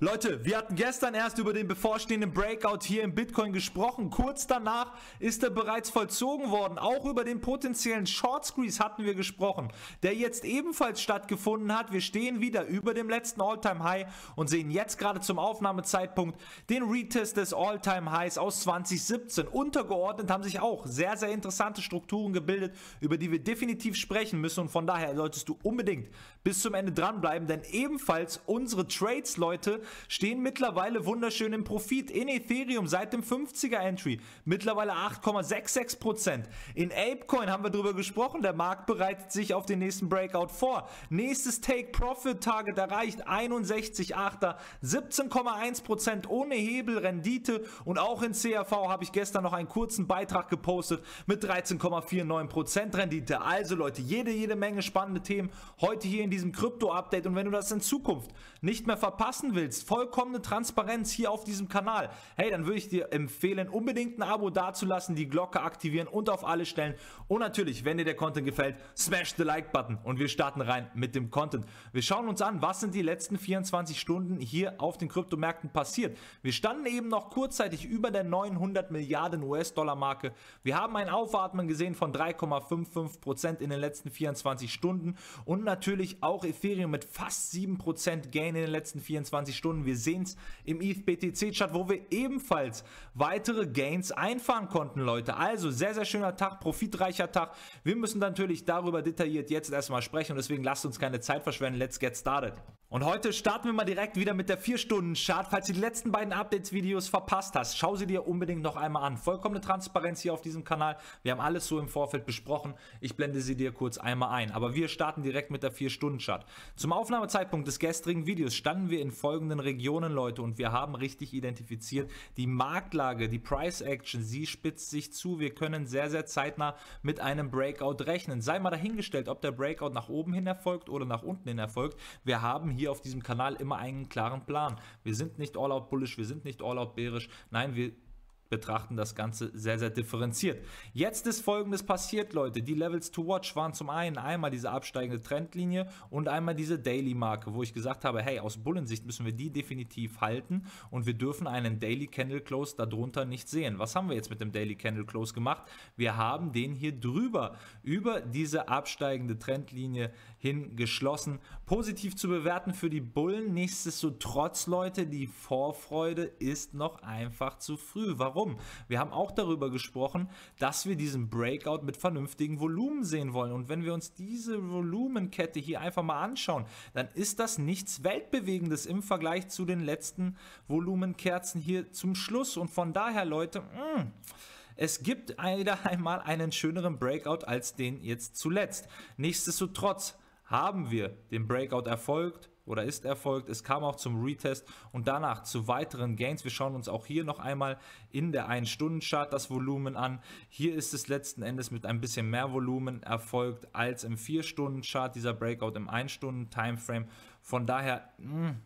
Leute, wir hatten gestern erst über den bevorstehenden Breakout hier im Bitcoin gesprochen. Kurz danach ist er bereits vollzogen worden. Auch über den potenziellen Short Squeeze hatten wir gesprochen, der jetzt ebenfalls stattgefunden hat. Wir stehen wieder über dem letzten All-Time High und sehen jetzt gerade zum Aufnahmezeitpunkt den Retest des All-Time Highs aus 2017. Untergeordnet haben sich auch sehr, sehr interessante Strukturen gebildet, über die wir definitiv sprechen müssen. Und von daher solltest du unbedingt bis zum Ende dranbleiben, denn ebenfalls unsere Trades, Leute, stehen mittlerweile wunderschön im Profit. In Ethereum seit dem 50er Entry mittlerweile 8,66%. In Apecoin haben wir darüber gesprochen, der Markt bereitet sich auf den nächsten Breakout vor. Nächstes Take Profit Target erreicht 61,8er, 17,1% ohne Hebel, Rendite und auch in CAV habe ich gestern noch einen kurzen Beitrag gepostet mit 13,49% Rendite. Also Leute, jede, jede Menge spannende Themen heute hier in diesem Krypto-Update und wenn du das in Zukunft nicht mehr verpassen willst, willst, vollkommene Transparenz hier auf diesem Kanal, hey, dann würde ich dir empfehlen, unbedingt ein Abo dazulassen, die Glocke aktivieren und auf alle stellen. Und natürlich, wenn dir der Content gefällt, smash the Like-Button und wir starten rein mit dem Content. Wir schauen uns an, was sind die letzten 24 Stunden hier auf den Kryptomärkten passiert. Wir standen eben noch kurzzeitig über der 900 Milliarden US-Dollar-Marke. Wir haben ein Aufatmen gesehen von 3,55% in den letzten 24 Stunden und natürlich auch Ethereum mit fast 7% Gain in den letzten 24 Stunden. Stunden. Wir sehen es im ETH BTC Chart, wo wir ebenfalls weitere Gains einfahren konnten, Leute. Also sehr, sehr schöner Tag, profitreicher Tag. Wir müssen natürlich darüber detailliert jetzt erstmal sprechen und deswegen lasst uns keine Zeit verschwenden. Let's get started. Und heute starten wir mal direkt wieder mit der 4-Stunden-Chart. Falls du die letzten beiden Updates-Videos verpasst hast, schau sie dir unbedingt noch einmal an. Vollkommene Transparenz hier auf diesem Kanal. Wir haben alles so im Vorfeld besprochen. Ich blende sie dir kurz einmal ein. Aber wir starten direkt mit der 4-Stunden-Chart. Zum Aufnahmezeitpunkt des gestrigen Videos standen wir in folgenden Regionen, Leute. Und wir haben richtig identifiziert, die Marktlage, die Price-Action, sie spitzt sich zu. Wir können sehr, sehr zeitnah mit einem Breakout rechnen. Sei mal dahingestellt, ob der Breakout nach oben hin erfolgt oder nach unten hin erfolgt. Wir haben hier auf diesem Kanal immer einen klaren Plan. Wir sind nicht all out bullish, wir sind nicht all out bärisch. Nein, wir betrachten das Ganze sehr, sehr differenziert. Jetzt ist folgendes passiert, Leute. Die Levels to Watch waren zum einen einmal diese absteigende Trendlinie und einmal diese Daily-Marke, wo ich gesagt habe, hey, aus Bullensicht müssen wir die definitiv halten und wir dürfen einen Daily Candle Close darunter nicht sehen. Was haben wir jetzt mit dem Daily Candle Close gemacht? Wir haben den hier drüber, über diese absteigende Trendlinie hin geschlossen. Positiv zu bewerten für die Bullen. Nichtsdestotrotz, Leute, die Vorfreude ist noch einfach zu früh. Warum? Warum? Wir haben auch darüber gesprochen, dass wir diesen Breakout mit vernünftigen Volumen sehen wollen. Und wenn wir uns diese Volumenkette hier einfach mal anschauen, dann ist das nichts Weltbewegendes im Vergleich zu den letzten Volumenkerzen hier zum Schluss. Und von daher, Leute, mh, mm, es gibt wieder einmal einen schöneren Breakout als den jetzt zuletzt. Nichtsdestotrotz haben wir den Breakout erfolgt, oder ist erfolgt. Es kam auch zum Retest und danach zu weiteren Gains. Wir schauen uns auch hier noch einmal in der 1-Stunden-Chart das Volumen an. Hier ist es letzten Endes mit ein bisschen mehr Volumen erfolgt als im 4-Stunden-Chart, dieser Breakout im 1-Stunden-Timeframe. Von daher, mh, hm,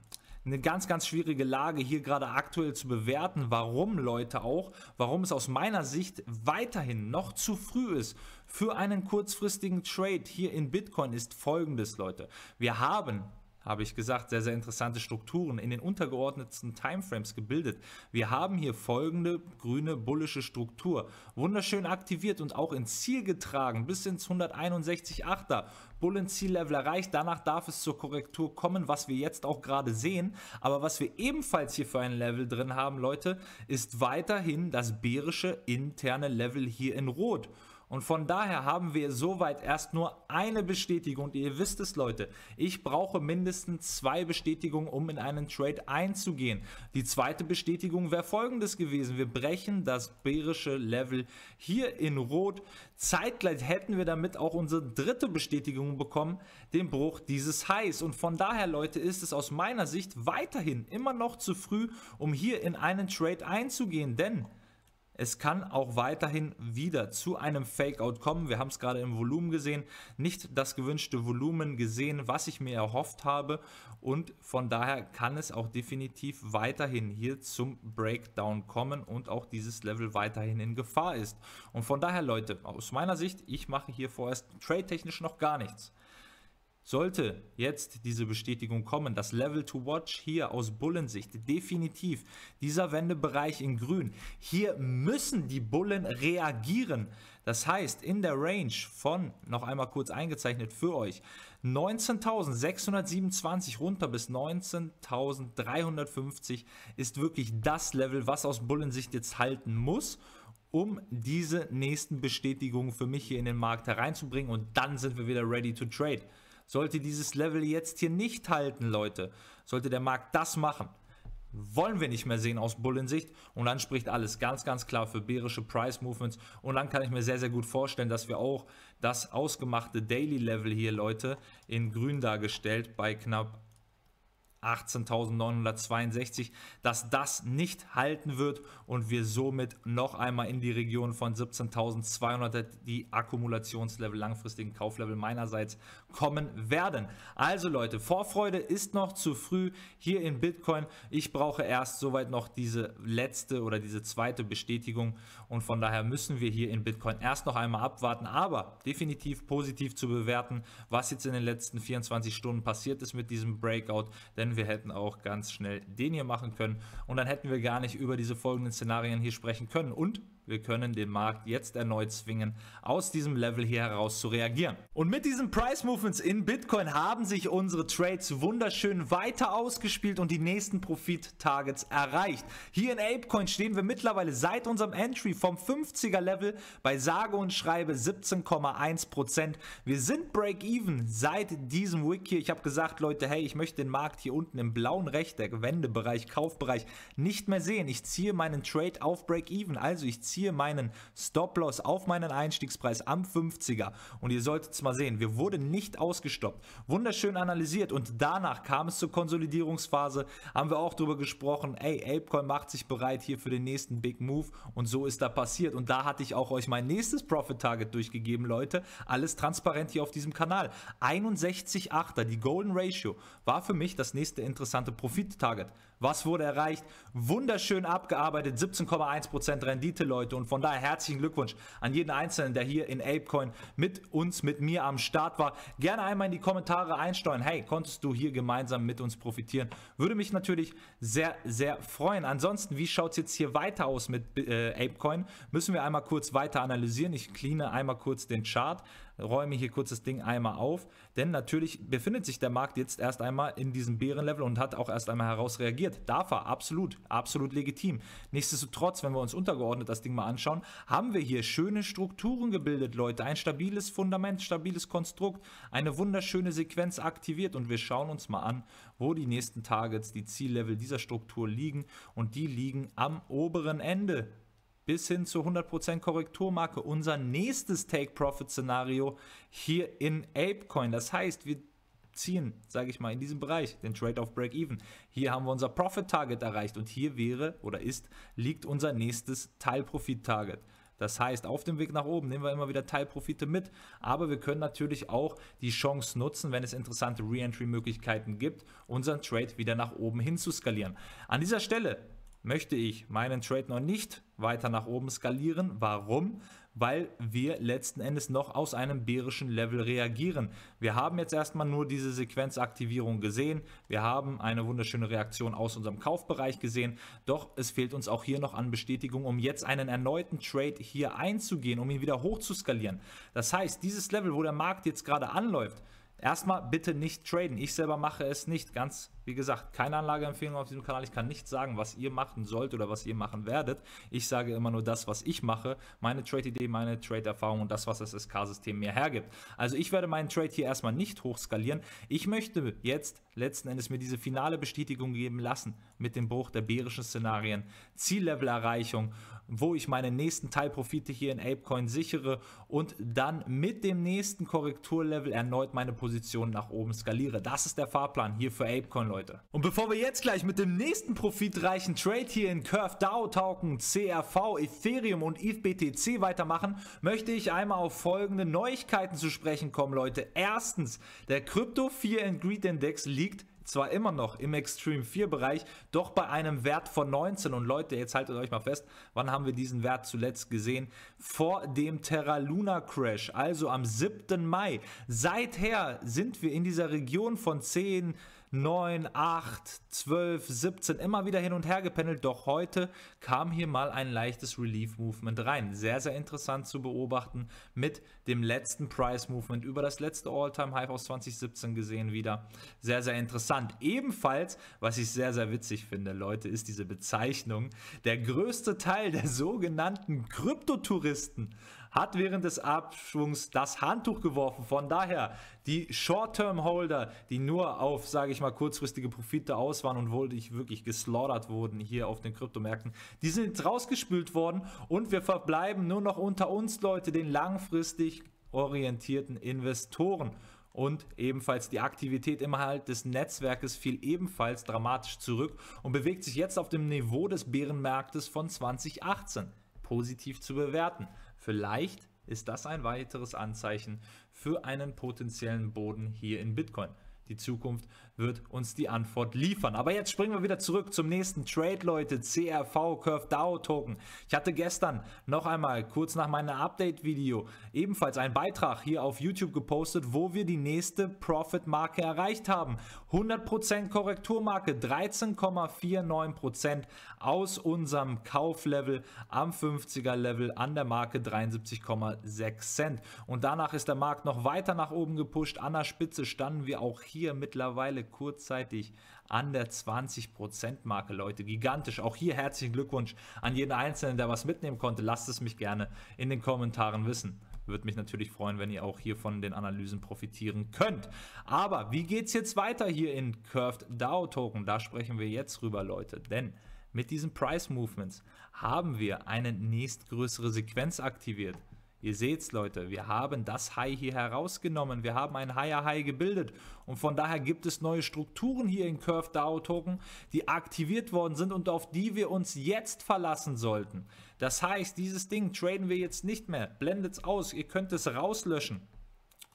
eine ganz, ganz schwierige Lage hier gerade aktuell zu bewerten, warum Leute auch, warum es aus meiner Sicht weiterhin noch zu früh ist für einen kurzfristigen Trade hier in Bitcoin ist folgendes, Leute. Wir haben habe ich gesagt, sehr, sehr interessante Strukturen in den untergeordnetsten Timeframes gebildet. Wir haben hier folgende grüne bullische Struktur. Wunderschön aktiviert und auch ins Ziel getragen bis ins 161,8er. Bullenziellevel erreicht. Danach darf es zur Korrektur kommen, was wir jetzt auch gerade sehen. Aber was wir ebenfalls hier für ein Level drin haben, Leute, ist weiterhin das bärische interne Level hier in Rot. Und von daher haben wir soweit erst nur eine Bestätigung. Und ihr wisst es, Leute, ich brauche mindestens zwei Bestätigungen, um in einen Trade einzugehen. Die zweite Bestätigung wäre folgendes gewesen. Wir brechen das bärische Level hier in Rot. Zeitgleich hätten wir damit auch unsere dritte Bestätigung bekommen, den Bruch dieses Highs. Und von daher, Leute, ist es aus meiner Sicht weiterhin immer noch zu früh, um hier in einen Trade einzugehen. Denn es kann auch weiterhin wieder zu einem Fakeout kommen. Wir haben es gerade im Volumen gesehen, nicht das gewünschte Volumen gesehen, was ich mir erhofft habe. Und von daher kann es auch definitiv weiterhin hier zum Breakdown kommen und auch dieses Level weiterhin in Gefahr ist. Und von daher, Leute, aus meiner Sicht, ich mache hier vorerst trade-technisch noch gar nichts. Sollte jetzt diese Bestätigung kommen, das Level to Watch hier aus Bullensicht, definitiv dieser Wendebereich in grün, hier müssen die Bullen reagieren. Das heißt, in der Range von, noch einmal kurz eingezeichnet für euch, 19.627 runter bis 19.350 ist wirklich das Level, was aus Bullensicht jetzt halten muss um diese nächsten Bestätigungen für mich hier in den Markt hereinzubringen und dann sind wir wieder ready to trade. Sollte dieses Level jetzt hier nicht halten, Leute, sollte der Markt das machen, wollen wir nicht mehr sehen aus Bullensicht. Und dann spricht alles ganz, ganz klar für bärische Price Movements. Und dann kann ich mir sehr, sehr gut vorstellen, dass wir auch das ausgemachte Daily Level hier, Leute, in grün dargestellt bei knapp 18.962, dass das nicht halten wird und wir somit noch einmal in die Region von 17.200 die Akkumulationslevel, langfristigen Kauflevel meinerseits kommen werden. Also Leute, Vorfreude ist noch zu früh hier in Bitcoin. Ich brauche erst soweit noch diese letzte oder diese zweite Bestätigung und von daher müssen wir hier in Bitcoin erst noch einmal abwarten, aber definitiv positiv zu bewerten, was jetzt in den letzten 24 Stunden passiert ist mit diesem Breakout, denn können. Wir hätten auch ganz schnell den hier machen können. Und dann hätten wir gar nicht über diese folgenden Szenarien hier sprechen können. Und wir können den Markt jetzt erneut zwingen, aus diesem Level hier heraus zu reagieren. Und mit diesen Price Movements in Bitcoin haben sich unsere Trades wunderschön weiter ausgespielt und die nächsten Profit-Targets erreicht. Hier in Apecoin stehen wir mittlerweile seit unserem Entry vom 50er Level bei sage und schreibe 17,1%. Wir sind Break-Even seit diesem Wick hier. Ich habe gesagt, Leute, hey, ich möchte den Markt hier unten unten im blauen Rechteck, Wendebereich, Kaufbereich, nicht mehr sehen. Ich ziehe meinen Trade auf Break-Even, also ich ziehe meinen Stop-Loss auf meinen Einstiegspreis am 50er. Und ihr solltet es mal sehen, wir wurden nicht ausgestoppt. Wunderschön analysiert und danach kam es zur Konsolidierungsphase. Haben wir auch darüber gesprochen, ey, Apecoin macht sich bereit hier für den nächsten Big Move und so ist da passiert. Und da hatte ich auch euch mein nächstes Profit-Target durchgegeben, Leute. Alles transparent hier auf diesem Kanal. 61,8er, die Golden Ratio, war für mich das nächste nächste interessante Profit-Target was wurde erreicht? Wunderschön abgearbeitet, 17,1% Rendite, Leute. Und von daher herzlichen Glückwunsch an jeden Einzelnen, der hier in ApeCoin mit uns, mit mir am Start war. Gerne einmal in die Kommentare einsteuern. Hey, konntest du hier gemeinsam mit uns profitieren? Würde mich natürlich sehr, sehr freuen. Ansonsten, wie schaut es jetzt hier weiter aus mit äh, ApeCoin? Müssen wir einmal kurz weiter analysieren. Ich cleane einmal kurz den Chart, räume hier kurz das Ding einmal auf. Denn natürlich befindet sich der Markt jetzt erst einmal in diesem Bärenlevel und hat auch erst einmal heraus reagiert kritisiert. Darf er, absolut, absolut legitim. Nichtsdestotrotz, wenn wir uns untergeordnet das Ding mal anschauen, haben wir hier schöne Strukturen gebildet, Leute. Ein stabiles Fundament, stabiles Konstrukt, eine wunderschöne Sequenz aktiviert und wir schauen uns mal an, wo die nächsten Targets, die Ziellevel dieser Struktur liegen und die liegen am oberen Ende bis hin zur 100% Korrekturmarke unser nächstes Take-Profit-Szenario hier in Apecoin. Das heißt, wir ziehen, sage ich mal, in diesem Bereich, den Trade-off Break-Even. Hier haben wir unser Profit-Target erreicht und hier wäre oder ist, liegt unser nächstes Teilprofit-Target. Das heißt, auf dem Weg nach oben nehmen wir immer wieder Teilprofite mit, aber wir können natürlich auch die Chance nutzen, wenn es interessante re entry möglichkeiten gibt, unseren Trade wieder nach oben hin zu skalieren. An dieser Stelle möchte ich meinen Trade noch nicht weiter nach oben skalieren. Warum? weil wir letzten Endes noch aus einem bärischen Level reagieren. Wir haben jetzt erstmal nur diese Sequenzaktivierung gesehen. Wir haben eine wunderschöne Reaktion aus unserem Kaufbereich gesehen. Doch es fehlt uns auch hier noch an Bestätigung, um jetzt einen erneuten Trade hier einzugehen, um ihn wieder hoch zu skalieren. Das heißt, dieses Level, wo der Markt jetzt gerade anläuft, erstmal bitte nicht traden. Ich selber mache es nicht, ganz wie gesagt, keine Anlageempfehlung auf diesem Kanal. Ich kann nicht sagen, was ihr machen sollt oder was ihr machen werdet. Ich sage immer nur das, was ich mache, meine Trade-Idee, meine Trade-Erfahrung und das, was das SK-System mir hergibt. Also ich werde meinen Trade hier erstmal nicht hochskalieren. Ich möchte jetzt letzten Endes mir diese finale Bestätigung geben lassen mit dem Bruch der bärischen Szenarien, Ziellevelerreichung, wo ich meine nächsten Teilprofite hier in ApeCoin sichere und dann mit dem nächsten Korrekturlevel erneut meine Position nach oben skaliere. Das ist der Fahrplan hier für ApeCoin. Leute. Und bevor wir jetzt gleich mit dem nächsten profitreichen Trade hier in Curve, DAO Token, CRV, Ethereum und ETH BTC weitermachen, möchte ich einmal auf folgende Neuigkeiten zu sprechen kommen, Leute. Erstens, der Crypto 4 and Greed Index liegt zwar immer noch im Extreme 4 Bereich, doch bei einem Wert von 19. Und Leute, jetzt haltet euch mal fest, wann haben wir diesen Wert zuletzt gesehen? Vor dem Terra Luna Crash, also am 7. Mai. Seither sind wir in dieser Region von 10, 9, 8, 12, 17, immer wieder hin und her gependelt. Doch heute kam hier mal ein leichtes Relief-Movement rein. Sehr, sehr interessant zu beobachten mit dem letzten Price-Movement über das letzte All-Time-High aus 2017 gesehen wieder. Sehr, sehr interessant. Ebenfalls, was ich sehr, sehr witzig finde, Leute, ist diese Bezeichnung. Der größte Teil der sogenannten Kryptotouristen hat während des Abschwungs das Handtuch geworfen. Von daher die Short-Term-Holder, die nur auf, sage ich mal, kurzfristige Profite aus waren und wohl wirklich geslaughtert wurden hier auf den Kryptomärkten, die sind rausgespült worden und wir verbleiben nur noch unter uns, Leute, den langfristig orientierten Investoren und ebenfalls die Aktivität innerhalb des Netzwerkes fiel ebenfalls dramatisch zurück und bewegt sich jetzt auf dem Niveau des Bärenmarktes von 2018 positiv zu bewerten. Vielleicht ist das ein weiteres Anzeichen für einen potenziellen Boden hier in Bitcoin. Die Zukunft wird uns die Antwort liefern. Aber jetzt springen wir wieder zurück zum nächsten Trade, Leute. CRV Curve DAO Token. Ich hatte gestern noch einmal kurz nach meinem Update-Video ebenfalls einen Beitrag hier auf YouTube gepostet, wo wir die nächste Profit-Marke erreicht haben. 100% Korrekturmarke, 13,49% aus unserem Kauflevel am 50er Level an der Marke 73,6 Cent. Und danach ist der Markt noch weiter nach oben gepusht. An der Spitze standen wir auch hier mittlerweile beide kurzzeitig an der 20%-Marke, Leute. Gigantisch. Auch hier herzlichen Glückwunsch an jeden Einzelnen, der was mitnehmen konnte. Lasst es mich gerne in den Kommentaren wissen. Würde mich natürlich freuen, wenn ihr auch hier von den Analysen profitieren könnt. Aber wie geht es jetzt weiter hier in Curved DAO Token? Da sprechen wir jetzt rüber, Leute. Denn mit diesen Price Movements haben wir eine nächstgrößere Sequenz aktiviert. Ihr seht's, Leute, wir haben das High hier herausgenommen. Wir haben ein Higher High gebildet. Und von daher gibt es neue Strukturen hier in Curve DAO Token, die aktiviert worden sind und auf die wir uns jetzt verlassen sollten. Das heißt, dieses Ding traden wir jetzt nicht mehr. Blendet's aus. Ihr könnt es rauslöschen.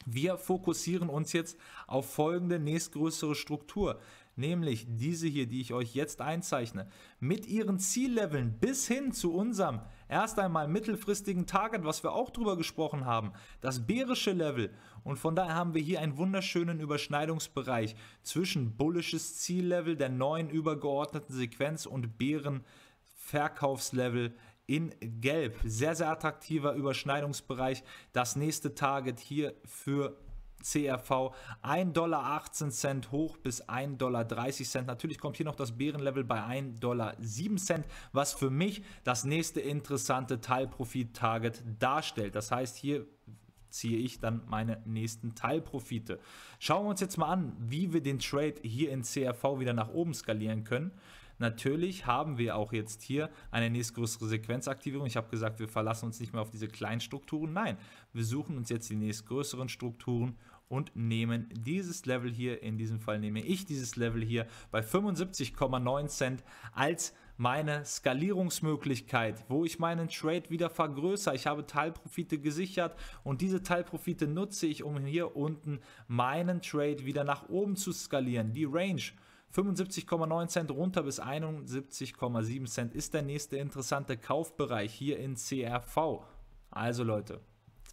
Wir fokussieren uns jetzt auf folgende nächstgrößere Struktur, nämlich diese hier, die ich euch jetzt einzeichne. Mit ihren Zielleveln bis hin zu unserem Erst einmal mittelfristigen Target, was wir auch drüber gesprochen haben, das bärische Level. Und von daher haben wir hier einen wunderschönen Überschneidungsbereich zwischen bullisches Ziellevel der neuen übergeordneten Sequenz und bären Verkaufslevel in Gelb. Sehr, sehr attraktiver Überschneidungsbereich. Das nächste Target hier für CRV 1,18 Dollar hoch bis 1,30 Dollar. Natürlich kommt hier noch das Bärenlevel bei 1,07 Dollar, was für mich das nächste interessante Teilprofit-Target darstellt. Das heißt, hier ziehe ich dann meine nächsten Teilprofite. Schauen wir uns jetzt mal an, wie wir den Trade hier in CRV wieder nach oben skalieren können. Natürlich haben wir auch jetzt hier eine nächstgrößere Sequenzaktivierung. Ich habe gesagt, wir verlassen uns nicht mehr auf diese kleinen Strukturen. Nein, wir suchen uns jetzt die nächstgrößeren Strukturen und nehmen dieses Level hier, in diesem Fall nehme ich dieses Level hier bei 75,9 Cent als meine Skalierungsmöglichkeit, wo ich meinen Trade wieder vergrößere. Ich habe Teilprofite gesichert und diese Teilprofite nutze ich, um hier unten meinen Trade wieder nach oben zu skalieren, die Range. 75,9 Cent runter bis 71,7 Cent ist der nächste interessante Kaufbereich hier in CRV. Also Leute,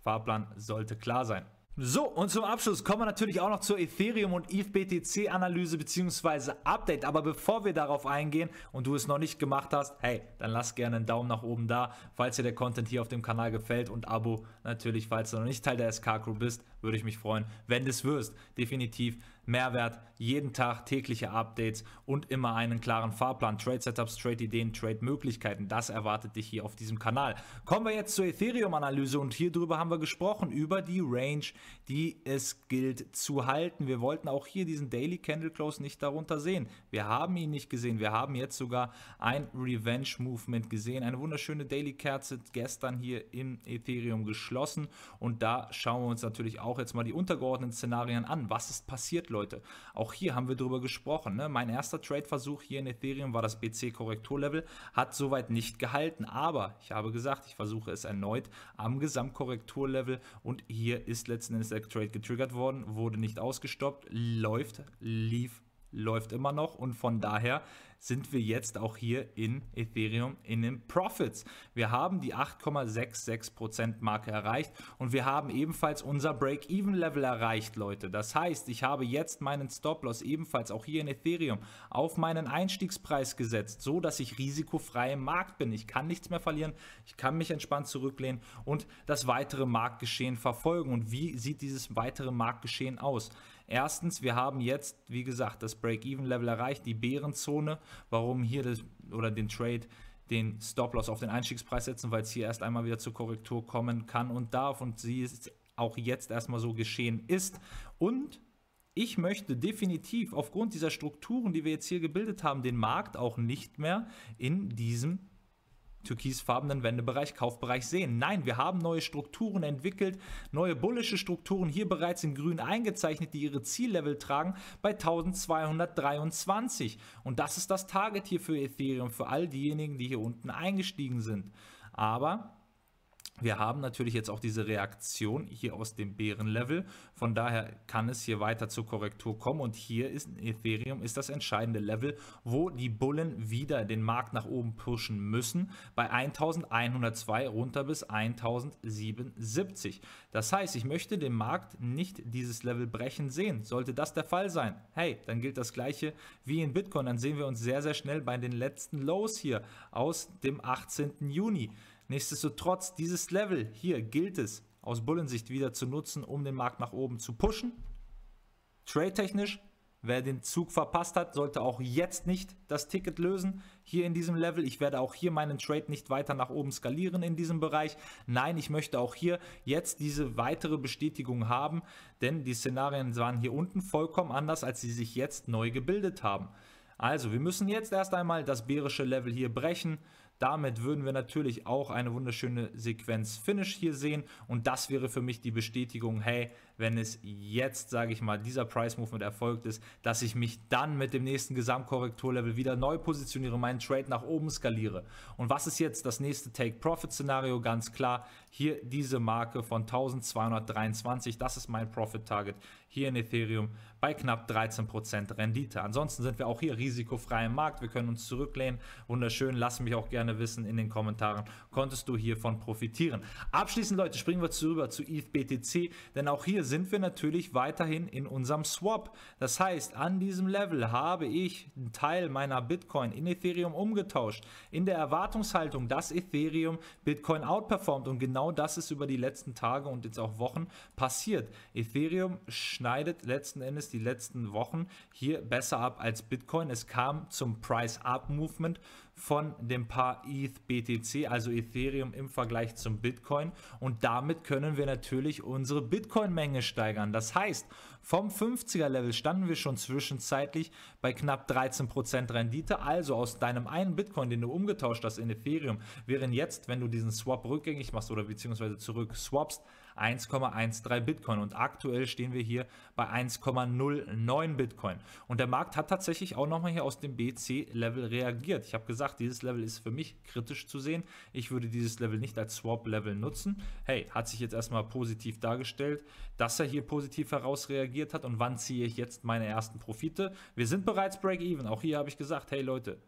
Fahrplan sollte klar sein. So, und zum Abschluss kommen wir natürlich auch noch zur Ethereum und ETH BTC Analyse bzw. Update. Aber bevor wir darauf eingehen und du es noch nicht gemacht hast, hey, dann lass gerne einen Daumen nach oben da, falls dir der Content hier auf dem Kanal gefällt und Abo natürlich, falls du noch nicht Teil der SK Crew bist, würde ich mich freuen, wenn du es wirst. Definitiv Mehrwert, jeden Tag tägliche Updates und immer einen klaren Fahrplan, Trade-Setups, Trade-Ideen, Trade-Möglichkeiten. Das erwartet dich hier auf diesem Kanal. Kommen wir jetzt zur Ethereum-Analyse und hier drüber haben wir gesprochen, über die Range, die es gilt zu halten. Wir wollten auch hier diesen Daily Candle Close nicht darunter sehen. Wir haben ihn nicht gesehen. Wir haben jetzt sogar ein Revenge Movement gesehen. Eine wunderschöne Daily Kerze gestern hier im Ethereum geschlossen. Und da schauen wir uns natürlich auch jetzt mal die untergeordneten Szenarien an. Was ist passiert, Leute? Auch hier haben wir drüber gesprochen. Ne? Mein erster Trade-Versuch hier in Ethereum war das BC-Korrekturlevel, hat soweit nicht gehalten. Aber ich habe gesagt, ich versuche es erneut am Gesamtkorrekturlevel. Und hier ist letzten Endes Back Trade getriggert worden, wurde nicht ausgestoppt, läuft, lief, läuft immer noch und von daher sind wir jetzt auch hier in Ethereum in den Profits. Wir haben die 8,66% Marke erreicht und wir haben ebenfalls unser Break-Even-Level erreicht, Leute. Das heißt, ich habe jetzt meinen Stop-Loss ebenfalls auch hier in Ethereum auf meinen Einstiegspreis gesetzt, so dass ich risikofrei im Markt bin. Ich kann nichts mehr verlieren, ich kann mich entspannt zurücklehnen und das weitere Marktgeschehen verfolgen. Und wie sieht dieses weitere Marktgeschehen aus? Erstens, wir haben jetzt, wie gesagt, das Break-Even-Level erreicht, die Bärenzone. Warum hier das, oder den Trade den Stop-Loss auf den Einstiegspreis setzen, weil es hier erst einmal wieder zur Korrektur kommen kann und darf und sie ist auch jetzt erstmal so geschehen ist. Und ich möchte definitiv aufgrund dieser Strukturen, die wir jetzt hier gebildet haben, den Markt auch nicht mehr in diesem türkisfarbenen Wendebereich, Kaufbereich sehen. Nein, wir haben neue Strukturen entwickelt, neue bullische Strukturen hier bereits in grün eingezeichnet, die ihre Ziellevel tragen bei 1223. Und das ist das Target hier für Ethereum, für all diejenigen, die hier unten eingestiegen sind. Aber wir haben natürlich jetzt auch diese Reaktion hier aus dem Bärenlevel. Von daher kann es hier weiter zur Korrektur kommen. Und hier ist Ethereum ist das entscheidende Level, wo die Bullen wieder den Markt nach oben pushen müssen. Bei 1102 runter bis 1077. Das heißt, ich möchte den Markt nicht dieses Level brechen sehen. Sollte das der Fall sein, hey, dann gilt das gleiche wie in Bitcoin. Dann sehen wir uns sehr, sehr schnell bei den letzten Lows hier aus dem 18. Juni. Nichtsdestotrotz, dieses Level hier gilt es aus Bullensicht wieder zu nutzen, um den Markt nach oben zu pushen. Trade-technisch, wer den Zug verpasst hat, sollte auch jetzt nicht das Ticket lösen. Hier in diesem Level, ich werde auch hier meinen Trade nicht weiter nach oben skalieren in diesem Bereich. Nein, ich möchte auch hier jetzt diese weitere Bestätigung haben, denn die Szenarien waren hier unten vollkommen anders, als sie sich jetzt neu gebildet haben. Also, wir müssen jetzt erst einmal das bärische Level hier brechen damit würden wir natürlich auch eine wunderschöne Sequenz Finish hier sehen und das wäre für mich die Bestätigung, hey, wenn es jetzt, sage ich mal, dieser Price Movement erfolgt ist, dass ich mich dann mit dem nächsten Gesamtkorrekturlevel wieder neu positioniere, meinen Trade nach oben skaliere. Und was ist jetzt das nächste Take-Profit-Szenario? Ganz klar, hier diese Marke von 1223, das ist mein Profit-Target hier in Ethereum bei knapp 13% Rendite. Ansonsten sind wir auch hier risikofrei im Markt. Wir können uns zurücklehnen. Wunderschön. Lass mich auch gerne wissen in den Kommentaren, konntest du hiervon profitieren. Abschließend, Leute, springen wir zu rüber zu ETH BTC, denn auch hier sind wir natürlich weiterhin in unserem Swap. Das heißt, an diesem Level habe ich einen Teil meiner Bitcoin in Ethereum umgetauscht, in der Erwartungshaltung, dass Ethereum Bitcoin outperformt. Und genau das ist über die letzten Tage und jetzt auch Wochen passiert. Ethereum schneidet schneidet letzten Endes die letzten Wochen hier besser ab als Bitcoin. Es kam zum Price-Up-Movement von dem Paar ETH BTC, also Ethereum im Vergleich zum Bitcoin. Und damit können wir natürlich unsere Bitcoin-Menge steigern. Das heißt, vom 50er-Level standen wir schon zwischenzeitlich bei knapp 13% Rendite, also aus deinem einen Bitcoin, den du umgetauscht hast in Ethereum, wären jetzt, wenn du diesen Swap rückgängig machst oder beziehungsweise zurück swapst, 1,13 Bitcoin und aktuell stehen wir hier bei 1,09 Bitcoin. Und der Markt hat tatsächlich auch nochmal hier aus dem BC-Level reagiert. Ich habe gesagt, dieses Level ist für mich kritisch zu sehen. Ich würde dieses Level nicht als Swap-Level nutzen. Hey, hat sich jetzt erstmal positiv dargestellt, dass er hier positiv heraus reagiert reagiert hat und wann ziehe ich jetzt meine ersten Profite. Wir sind bereits Break-Even. Auch hier habe ich gesagt, hey Leute,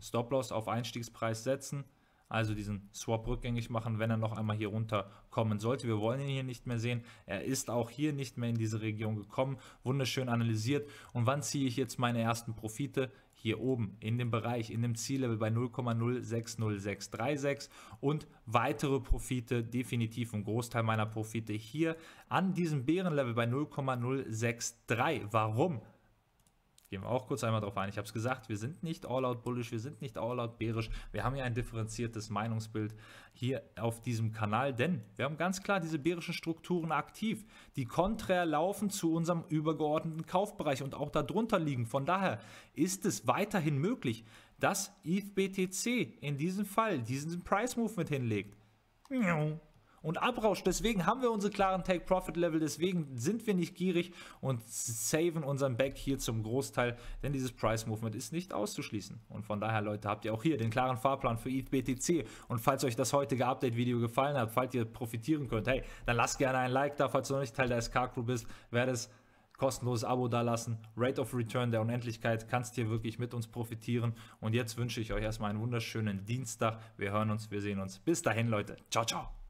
Stop-Loss auf Einstiegspreis setzen also diesen Swap rückgängig machen, wenn er noch einmal hier runter kommen sollte. Wir wollen ihn hier nicht mehr sehen. Er ist auch hier nicht mehr in diese Region gekommen. Wunderschön analysiert. Und wann ziehe ich jetzt meine ersten Profite? Hier oben in dem Bereich, in dem Ziellevel bei 0,060636 und weitere Profite, definitiv ein Großteil meiner Profite hier an diesem Bärenlevel bei 0,063. Warum? Gehen wir auch kurz einmal darauf ein. Ich habe es gesagt, wir sind nicht all out bullish, wir sind nicht all out bärisch. Wir haben ja ein differenziertes Meinungsbild hier auf diesem Kanal, denn wir haben ganz klar diese bärischen Strukturen aktiv, die konträr laufen zu unserem übergeordneten Kaufbereich und auch darunter liegen. Von daher ist es weiterhin möglich, dass ETH BTC in diesem Fall diesen Price Movement hinlegt und abrauscht. Deswegen haben wir unsere klaren Take-Profit-Level, deswegen sind wir nicht gierig und saven unseren Back hier zum Großteil, denn dieses Price-Movement ist nicht auszuschließen. Und von daher, Leute, habt ihr auch hier den klaren Fahrplan für ETH BTC. Und falls euch das heutige Update-Video gefallen hat, falls ihr profitieren könnt, hey, dann lasst gerne ein Like da, falls du noch nicht Teil der SK-Crew bist, wäre das kostenloses Abo dalassen. Rate of Return der Unendlichkeit kannst hier wirklich mit uns profitieren. Und jetzt wünsche ich euch erstmal einen wunderschönen Dienstag. Wir hören uns, wir sehen uns. Bis dahin, Leute. Ciao, ciao.